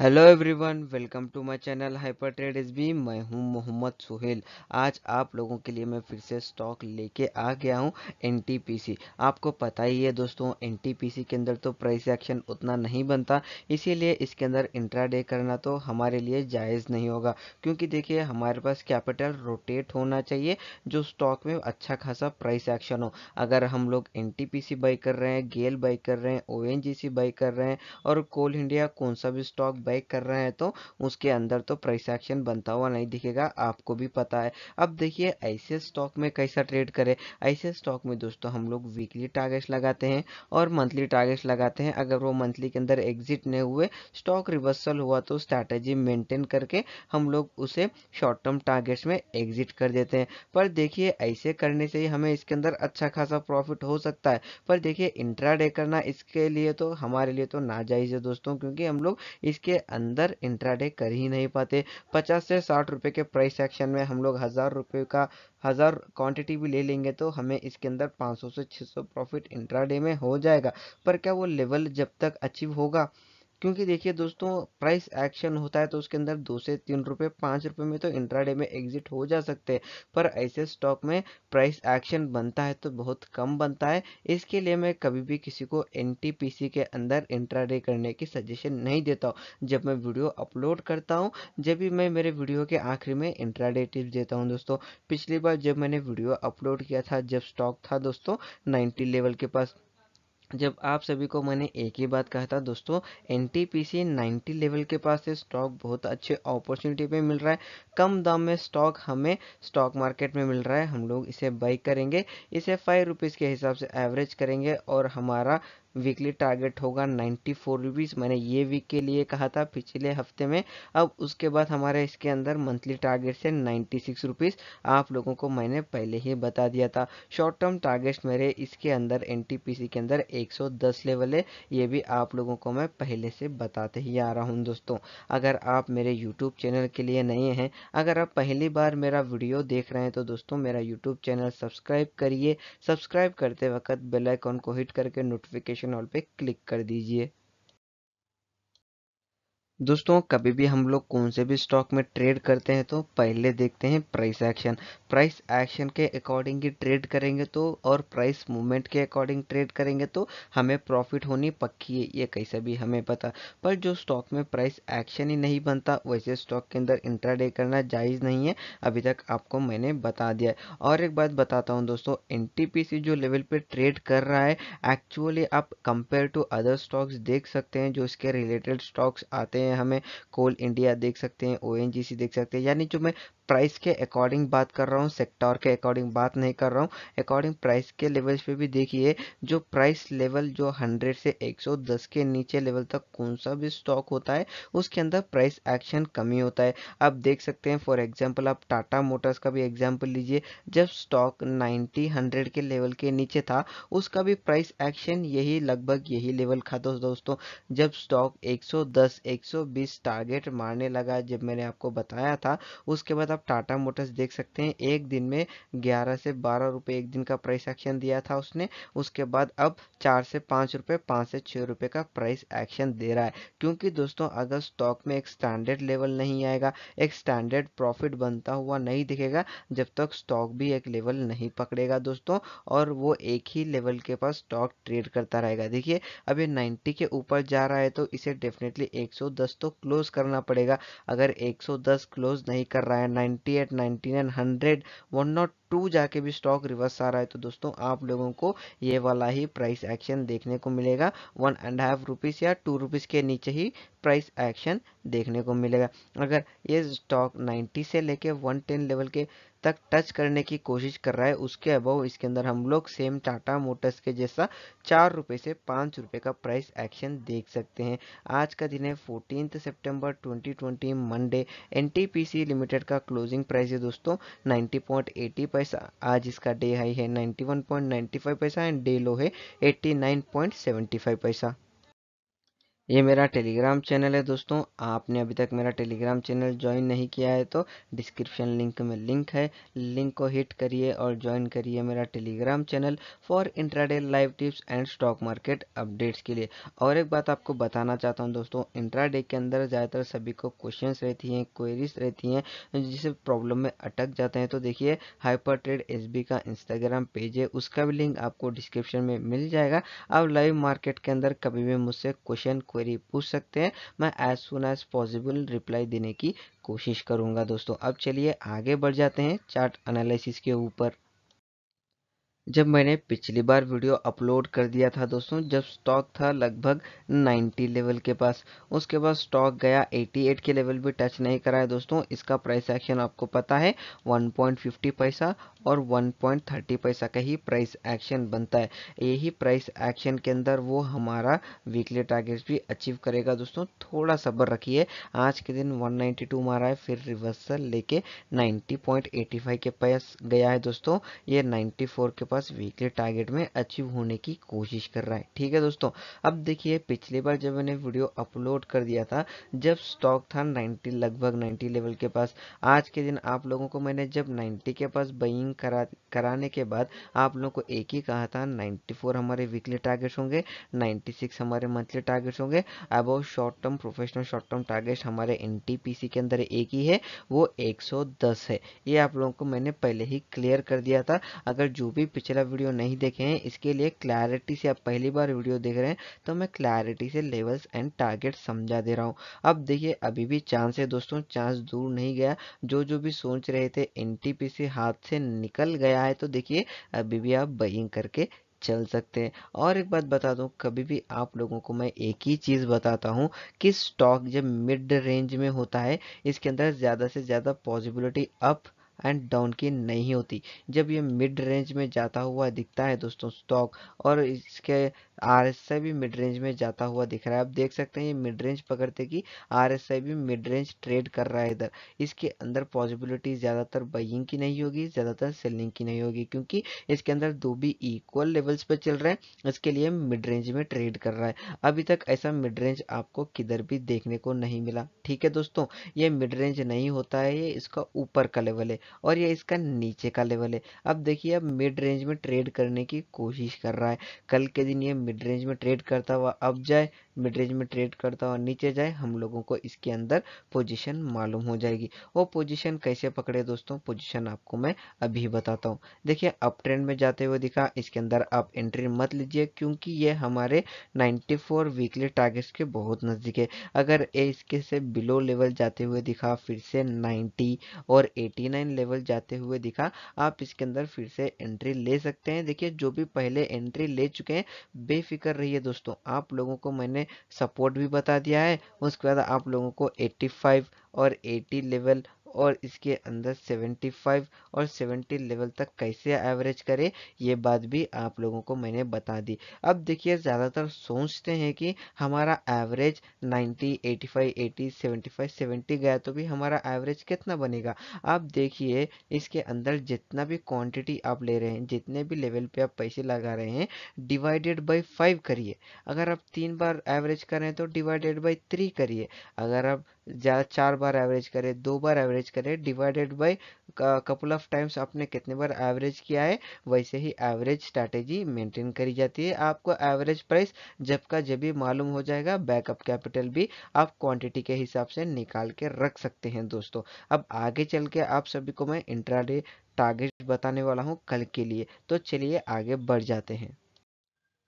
hello everyone welcome to my channel Hyper Trade S B मैं हूं मोहम्मद सुहेल आज आप लोगों के लिए मैं फिर से स्टॉक लेके आ गया हूं एनटीपीसी आपको पता ही है दोस्तों एनटीपीसी के अंदर तो प्राइस एक्शन उतना नहीं बनता इसीलिए इसके अंदर इंट्राडे करना तो हमारे लिए जायज़ नहीं होगा क्योंकि देखिए हमारे पास कैपिटल रोटेट होना चाहिए जो स्टॉक में अच्छा खासा प्राइस एक्शन हो अगर हम लोग एन बाई कर रहे हैं गेल बाई कर रहे हैं ओ बाई कर रहे हैं और कोल इंडिया कौन सा भी स्टॉक बैक कर रहे हैं तो उसके अंदर तो प्राइस एक्शन बनता हुआ नहीं दिखेगा आपको भी पता है अब देखिए ऐसे स्टॉक में कैसा ट्रेड करें ऐसे स्टॉक में दोस्तों हम लोग वीकली टारगेट्स लगाते हैं और मंथली टारगेट्स लगाते हैं अगर वो मंथली के अंदर एग्जिट नहीं हुए स्टॉक रिवर्सल हुआ तो स्ट्रैटेजी मेंटेन करके हम लोग उसे शॉर्ट टर्म टारगेट्स में एग्जिट कर देते हैं पर देखिए ऐसे करने से ही हमें इसके अंदर अच्छा खासा प्रॉफिट हो सकता है पर देखिए इंट्रा करना इसके लिए तो हमारे लिए तो नाजायज़ है दोस्तों क्योंकि हम लोग इसके अंदर इंट्राडे कर ही नहीं पाते पचास से साठ रुपये के प्राइस सेक्शन में हम लोग हज़ार रुपये का हज़ार क्वांटिटी भी ले लेंगे तो हमें इसके अंदर 500 से 600 प्रॉफिट इंट्राडे में हो जाएगा पर क्या वो लेवल जब तक अचीव होगा क्योंकि देखिए दोस्तों प्राइस एक्शन होता है तो उसके अंदर दो से तीन रुपये पाँच रुपये में तो इंट्राडे में एग्जिट हो जा सकते हैं पर ऐसे स्टॉक में प्राइस एक्शन बनता है तो बहुत कम बनता है इसके लिए मैं कभी भी किसी को एन के अंदर इंट्राडे करने की सजेशन नहीं देता हूँ जब मैं वीडियो अपलोड करता हूँ जब भी मैं मेरे वीडियो के आखिरी में इंट्राडे टिप्स देता हूँ दोस्तों पिछली बार जब मैंने वीडियो अपलोड किया था जब स्टॉक था दोस्तों नाइन्टी लेवल के पास जब आप सभी को मैंने एक ही बात कहा था दोस्तों N T P C ninety level के पास से स्टॉक बहुत अच्छे अपॉर्चुनिटी पे मिल रहा है कम दाम में स्टॉक हमें स्टॉक मार्केट में मिल रहा है हम लोग इसे बाई करेंगे इसे फाइव रुपीज़ के हिसाब से एवरेज करेंगे और हमारा वीकली टारगेट होगा नाइन्टी फोर रुपीज़ मैंने ये वीक के लिए कहा था पिछले हफ्ते में अब उसके बाद हमारे इसके अंदर मंथली टारगेट से नाइन्टी सिक्स रुपीज़ आप लोगों को मैंने पहले ही बता दिया था शॉर्ट टर्म टारगेट्स मेरे इसके अंदर एन के अंदर एक सौ दस लेवल है ये भी आप लोगों को मैं पहले से बताते ही आ रहा हूँ दोस्तों अगर आप मेरे यूट्यूब चैनल के लिए नए हैं अगर आप पहली बार मेरा वीडियो देख रहे हैं तो दोस्तों मेरा यूट्यूब चैनल सब्सक्राइब करिए सब्सक्राइब करते वक्त बेलाइकॉन को हिट करके नोटिफिकेशन ऑल पे क्लिक कर दीजिए दोस्तों कभी भी हम लोग कौन से भी स्टॉक में ट्रेड करते हैं तो पहले देखते हैं प्राइस एक्शन प्राइस एक्शन के अकॉर्डिंग ही ट्रेड करेंगे तो और प्राइस मूवमेंट के अकॉर्डिंग ट्रेड करेंगे तो हमें प्रॉफिट होनी पक्की है ये कैसे भी हमें पता पर जो स्टॉक में प्राइस एक्शन ही नहीं बनता वैसे स्टॉक के अंदर इंट्राडे करना जायज़ नहीं है अभी तक आपको मैंने बता दिया है और एक बात बताता हूँ दोस्तों एन जो लेवल पर ट्रेड कर रहा है एक्चुअली आप कंपेयर टू अदर स्टॉक्स देख सकते हैं जो इसके रिलेटेड स्टॉक्स आते हैं हैं हमें कोल इंडिया देख सकते हैं ओएनजीसी देख सकते हैं यानी जो मैं प्राइस के अकॉर्डिंग बात कर रहा हूँ सेक्टर के अकॉर्डिंग बात नहीं कर रहा हूँ अकॉर्डिंग प्राइस के लेवल्स पे भी देखिए जो प्राइस लेवल जो 100 से 110 के नीचे लेवल तक कौन सा भी स्टॉक होता है उसके अंदर प्राइस एक्शन कमी होता है आप देख सकते हैं फॉर एग्जाम्पल आप टाटा मोटर्स का भी एग्जाम्पल लीजिए जब स्टॉक नाइन्टी हंड्रेड के लेवल के नीचे था उसका भी प्राइस एक्शन यही लगभग यही लेवल खाता दोस्तों जब स्टॉक 110 120 टारगेट मारने लगा जब मैंने आपको बताया था उसके बाद आप टाटा मोटर्स देख सकते हैं एक दिन में ग्यारह से बारह रुपये एक दिन का प्राइस एक्शन दिया था उसने उसके बाद अब चार से पाँच रुपये पाँच से छः रुपये का प्राइस एक्शन दे रहा है क्योंकि दोस्तों अगर स्टॉक में एक स्टैंडर्ड लेवल नहीं आएगा एक स्टैंडर्ड प्रॉफिट बनता हुआ नहीं दिखेगा जब तक स्टॉक भी एक लेवल नहीं पकड़ेगा दोस्तों और वो एक ही लेवल के पास स्टॉक ट्रेड करता रहेगा देखिए अब ये नाइन्टी के ऊपर जा रहा है तो इसे डेफिनेटली एक तो क्लोज करना पड़ेगा अगर एक क्लोज नहीं कर रहा है 98 99 100 102 जाके भी स्टॉक रिवर्स आ रहा है तो दोस्तों आप लोगों को ये वाला ही प्राइस एक्शन देखने को मिलेगा वन एंड हाफ रुपीज़ या टू रुपीज़ के नीचे ही प्राइस एक्शन देखने को मिलेगा अगर ये स्टॉक 90 से लेके 110 लेवल के तक टच करने की कोशिश कर रहा है उसके अबव इसके अंदर हम लोग सेम टाटा मोटर्स के जैसा चार रुपये से पाँच रुपये का प्राइस एक्शन देख सकते हैं आज का दिन है fourteen September twenty Monday N limited का क्लोजिंग प्राइस है दोस्तों नाइन्टी पैसा आज इसका डे हाई है ninety paisa and day low है फाइव पैसा ये मेरा टेलीग्राम चैनल है दोस्तों आपने अभी तक मेरा टेलीग्राम चैनल ज्वाइन नहीं किया है तो डिस्क्रिप्शन लिंक में लिंक है लिंक को हिट करिए और ज्वाइन करिए मेरा Telegram channel for intraday live tips and stock market updates के लिए और एक बात आपको बताना चाहता हूँ दोस्तों इंट्राडे के अंदर ज़्यादातर सभी को क्वेश्चन रहती हैं क्वेरीज रहती हैं जिससे प्रॉब्लम में अटक जाते हैं तो देखिए हाइपर ट्रेड एस का इंस्टाग्राम पेज है उसका भी लिंक आपको डिस्क्रिप्शन में मिल जाएगा आप लाइव मार्केट के अंदर कभी भी मुझसे क्वेश्चन क्वेरी पूछ सकते हैं मैं as soon as possible reply देने की कोशिश करूंगा दोस्तों अब चलिए आगे बढ़ जाते हैं चार्ट एनालिसिस के ऊपर जब मैंने पिछली बार वीडियो अपलोड कर दिया था दोस्तों जब स्टॉक था लगभग 90 लेवल के पास उसके बाद स्टॉक गया 88 के लेवल भी टच नहीं करा है दोस्तों इसका प्राइस एक्शन आपको पता है 1.50 पैसा और 1.30 पैसा का ही प्राइस एक्शन बनता है यही प्राइस एक्शन के अंदर वो हमारा वीकली टारगेट भी अचीव करेगा दोस्तों थोड़ा सब्र रखिए आज के दिन वन मारा है फिर रिवर्सल लेके नाइन्टी के पास गया है दोस्तों ये नाइन्टी के पास पास वीकली टारगेट में अचीव होने की कोशिश कर रहा है ठीक है दोस्तों अब देखिए पिछले बार जब मैंने वीडियो अपलोड कर दिया था जब स्टॉक था 90 लगभग 90 लेवल के पास आज के दिन आप लोगों को मैंने जब 90 के पास बइंग करा कराने के बाद आप लोगों को एक ही कहा था 94 हमारे वीकली टारगेट्स होंगे 96 हमारे मंथली टारगेट्स होंगे अब short term professional short term target हमारे एन के अंदर एक ही है वो एक है ये आप लोगों को मैंने पहले ही क्लियर कर दिया था अगर जो भी पिछले पिछला वीडियो नहीं देखे हैं इसके लिए क्लैरिटी से आप पहली बार वीडियो देख रहे हैं तो मैं क्लैरिटी से लेवल्स एंड टारगेट समझा दे रहा हूँ अब देखिए अभी भी चांस है दोस्तों चांस दूर नहीं गया जो जो भी सोच रहे थे एन हाथ से निकल गया है तो देखिए अभी भी आप बइंग करके चल सकते हैं और एक बात बता दूं कभी भी आप लोगों को मैं एक ही चीज़ बताता हूं कि स्टॉक जब मिड रेंज में होता है इसके अंदर ज़्यादा से ज़्यादा पॉसिबिलिटी अप एंड डाउन की नहीं होती जब ये मिड रेंज में जाता हुआ दिखता है दोस्तों स्टॉक और इसके आर भी मिड रेंज में जाता हुआ दिख रहा है आप देख सकते हैं ये मिड रेंज पकड़ते कि आर भी मिड रेंज ट्रेड कर रहा है इधर इसके अंदर पॉसिबिलिटी ज़्यादातर बाइंग की नहीं होगी ज़्यादातर सेलिंग की नहीं होगी क्योंकि इसके अंदर दो भी इक्वल लेवल्स पर चल रहे हैं इसके लिए मिड रेंज में ट्रेड कर रहा है अभी तक ऐसा मिड रेंज आपको किधर भी देखने को नहीं मिला ठीक है दोस्तों ये मिड रेंज नहीं होता है ये इसका ऊपर का लेवल है और ये इसका नीचे का लेवल है अब देखिए अब मिड रेंज में ट्रेड करने की कोशिश कर रहा है कल के दिन ये मिड रेंज में ट्रेड करता हुआ अप जाए मिड रेंज में ट्रेड करता हुआ नीचे जाए हम लोगों को इसके अंदर पोजीशन मालूम हो जाएगी वो पोजीशन कैसे पकड़े दोस्तों पोजीशन आपको मैं अभी बताता हूँ देखिए अप ट्रेंड में जाते हुए दिखा इसके अंदर आप एंट्री मत लीजिए क्योंकि ये हमारे नाइन्टी वीकली टारगेट्स के बहुत नज़दीक है अगर ये इसके से बिलो लेवल जाते हुए दिखा फिर से नाइन्टी और एटी लेवल जाते हुए दिखा आप इसके अंदर फिर से एंट्री ले सकते हैं देखिए जो भी पहले एंट्री ले चुके हैं वे बेफिक्र रहिए दोस्तों आप लोगों को मैंने सपोर्ट भी बता दिया है उसके बाद आप लोगों को 85 और 80 लेवल और इसके अंदर 75 और 70 लेवल तक कैसे एवरेज करे ये बात भी आप लोगों को मैंने बता दी अब देखिए ज़्यादातर सोचते हैं कि हमारा एवरेज 90, 85, 80, 75, 70 गया तो भी हमारा एवरेज कितना बनेगा आप देखिए इसके अंदर जितना भी क्वांटिटी आप ले रहे हैं जितने भी लेवल पे आप पैसे लगा रहे हैं डिवाइडेड बाई फाइव करिए अगर आप तीन बार एवरेज करें तो डिवाइडेड बाई थ्री करिए अगर आप ज़्यादा चार बार एवरेज करें दो बार एवरेज एवरेज करें divided by couple of times आपने कितने बार एवरेज किया है वैसे ही एवरेज स्ट्रैटेजी मेंटेन करी जाती है आपको एवरेज प्राइस जब का जब भी मालूम हो जाएगा बैकअप कैपिटल भी आप क्वांटिटी के हिसाब से निकाल के रख सकते हैं दोस्तों अब आगे चल के आप सभी को मैं इंट्राडे टारगेट बताने वाला हूँ कल के लिए तो चलिए आगे बढ़ जाते हैं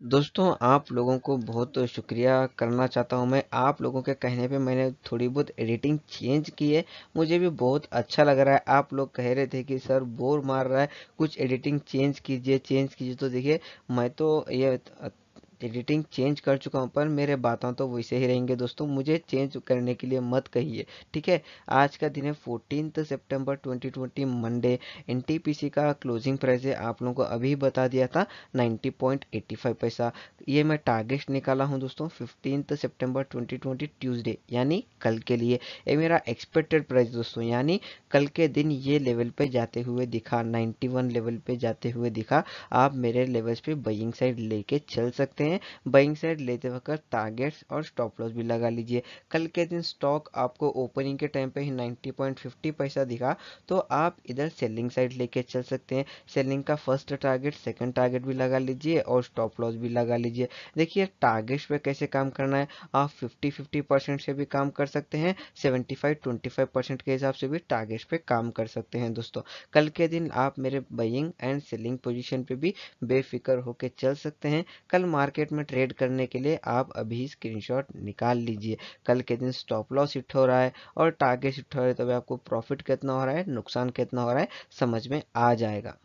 दोस्तों आप लोगों को बहुत शुक्रिया करना चाहता हूं मैं आप लोगों के कहने पे मैंने थोड़ी बहुत एडिटिंग चेंज की है मुझे भी बहुत अच्छा लग रहा है आप लोग कह रहे थे कि सर बोर मार रहा है कुछ एडिटिंग चेंज कीजिए चेंज कीजिए तो देखिए मैं तो ये एडिटिंग चेंज कर चुका हूँ पर मेरे बातों तो वैसे ही रहेंगे दोस्तों मुझे चेंज करने के लिए मत कहिए ठीक है आज का दिन है फोर्टीन सितंबर 2020 मंडे एन का क्लोजिंग प्राइस है आप लोगों को अभी बता दिया था 90.85 पैसा ये मैं टारगेट निकाला हूँ दोस्तों फिफ्टीन सितंबर 2020 ट्यूसडे यानी कल के लिए ये मेरा एक्सपेक्टेड प्राइस दोस्तों यानी कल के दिन ये लेवल पर जाते हुए दिखा नाइन्टी लेवल पर जाते हुए दिखा आप मेरे लेवल्स पर बइंग साइड लेके चल सकते हैं हैं बाइंग साइड लेते वक्त टारगेट्स और स्टॉप लॉस भी लगा लीजिए कल के दिन स्टॉक आपको ओपनिंग के टाइम पे ही 90.50 पैसा दिखा तो आप इधर सेलिंग साइड लेके चल सकते हैं सेलिंग का फर्स्ट टारगेट सेकंड टारगेट भी लगा लीजिए और स्टॉप लॉस भी लगा लीजिए देखिए टारगेट्स पे कैसे काम करना है आप फिफ्टी फिफ्टी से भी काम कर सकते हैं सेवेंटी 25 के हिसाब से भी टारगेट्स पे काम कर सकते हैं दोस्तों कल के दिन आप मेरे बइंग एंड सेलिंग पोजिशन पे भी बेफिक्र होकर चल सकते हैं कल मार्केट मार्केट में ट्रेड करने के लिए आप अभी स्क्रीनशॉट निकाल लीजिए कल के दिन स्टॉप लॉस इट हो रहा है और टारगेट इट हो रहा है तभी आपको प्रॉफिट कितना हो रहा है नुकसान कितना हो रहा है समझ में आ जाएगा